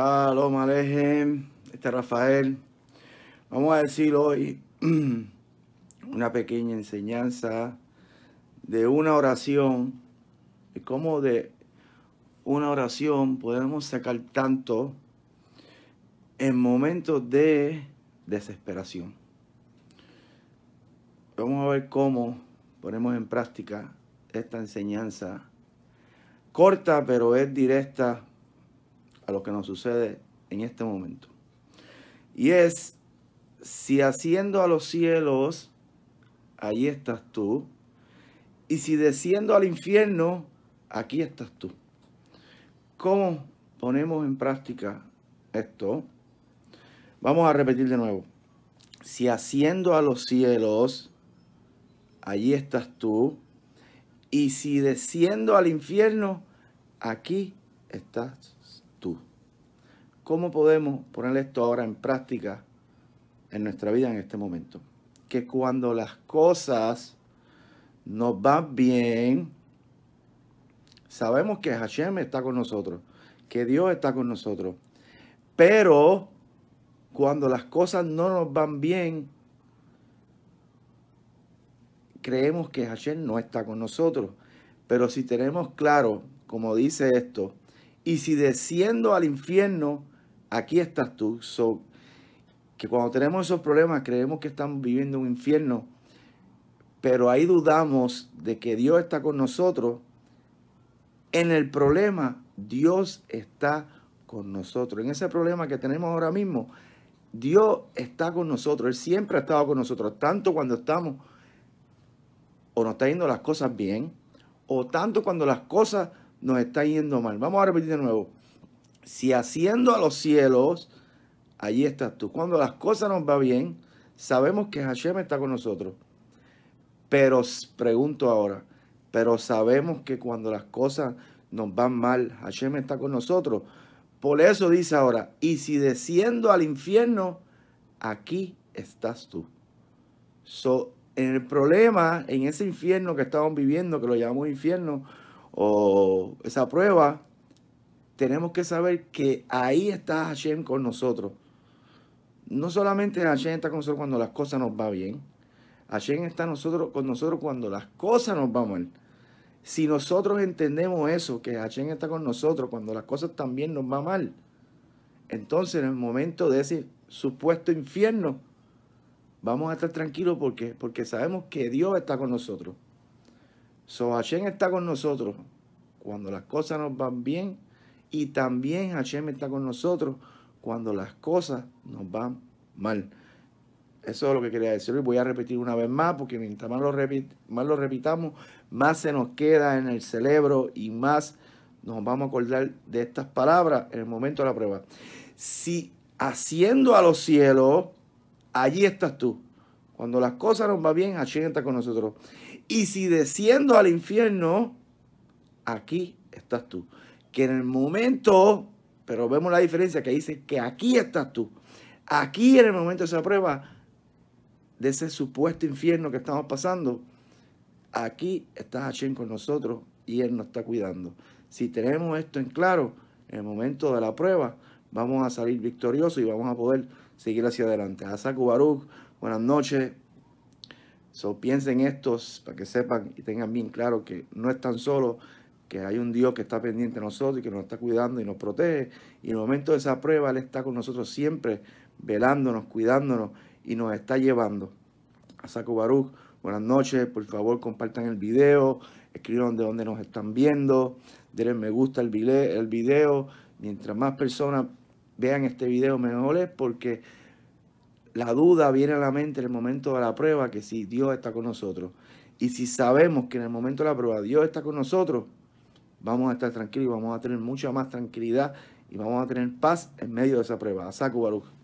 Shalom Alejem, este Rafael. Vamos a decir hoy una pequeña enseñanza de una oración, y cómo de una oración podemos sacar tanto en momentos de desesperación. Vamos a ver cómo ponemos en práctica esta enseñanza corta pero es directa a lo que nos sucede en este momento. Y es, si haciendo a los cielos, allí estás tú, y si desciendo al infierno, aquí estás tú. ¿Cómo ponemos en práctica esto? Vamos a repetir de nuevo. Si haciendo a los cielos, allí estás tú, y si desciendo al infierno, aquí estás tú tú. ¿Cómo podemos poner esto ahora en práctica en nuestra vida en este momento? Que cuando las cosas nos van bien, sabemos que Hashem está con nosotros, que Dios está con nosotros. Pero cuando las cosas no nos van bien, creemos que Hashem no está con nosotros. Pero si tenemos claro, como dice esto, y si desciendo al infierno, aquí estás tú. que cuando tenemos esos problemas creemos que estamos viviendo un infierno, pero ahí dudamos de que Dios está con nosotros. En el problema, Dios está con nosotros. En ese problema que tenemos ahora mismo, Dios está con nosotros. Él siempre ha estado con nosotros, tanto cuando estamos o nos está yendo las cosas bien, o tanto cuando las cosas nos está yendo mal. Vamos a repetir de nuevo. Si haciendo a los cielos, allí estás tú. Cuando las cosas nos va bien, sabemos que Hashem está con nosotros. Pero pregunto ahora, pero sabemos que cuando las cosas nos van mal, Hashem está con nosotros. Por eso dice ahora, y si desciendo al infierno, aquí estás tú. So, en el problema, en ese infierno que estamos viviendo, que lo llamamos infierno, o esa prueba, tenemos que saber que ahí está Hashem con nosotros. No solamente Hashem está con nosotros cuando las cosas nos van bien, Hashem está nosotros, con nosotros cuando las cosas nos van mal. Si nosotros entendemos eso, que Hashem está con nosotros cuando las cosas también nos van mal, entonces en el momento de ese supuesto infierno, vamos a estar tranquilos porque, porque sabemos que Dios está con nosotros. So Hashem está con nosotros cuando las cosas nos van bien y también Hashem está con nosotros cuando las cosas nos van mal. Eso es lo que quería decir. Y voy a repetir una vez más, porque mientras más lo, más lo repitamos, más se nos queda en el cerebro y más nos vamos a acordar de estas palabras en el momento de la prueba. Si haciendo a los cielos, allí estás tú. Cuando las cosas nos van bien, Hashem está con nosotros. Y si desciendo al infierno, aquí estás tú. Que en el momento, pero vemos la diferencia que dice que aquí estás tú. Aquí en el momento de esa prueba, de ese supuesto infierno que estamos pasando, aquí estás Hashem con nosotros y Él nos está cuidando. Si tenemos esto en claro, en el momento de la prueba, vamos a salir victoriosos y vamos a poder seguir hacia adelante. Asaku buenas noches. So, piensen estos para que sepan y tengan bien claro que no están solos, que hay un Dios que está pendiente de nosotros y que nos está cuidando y nos protege. Y en el momento de esa prueba, Él está con nosotros siempre, velándonos, cuidándonos y nos está llevando. Saco Baruch, buenas noches. Por favor, compartan el video, escriban de dónde nos están viendo, denle me gusta al El video. Mientras más personas vean este video, mejor es porque la duda viene a la mente en el momento de la prueba que si Dios está con nosotros. Y si sabemos que en el momento de la prueba Dios está con nosotros, vamos a estar tranquilos vamos a tener mucha más tranquilidad y vamos a tener paz en medio de esa prueba. Baruch.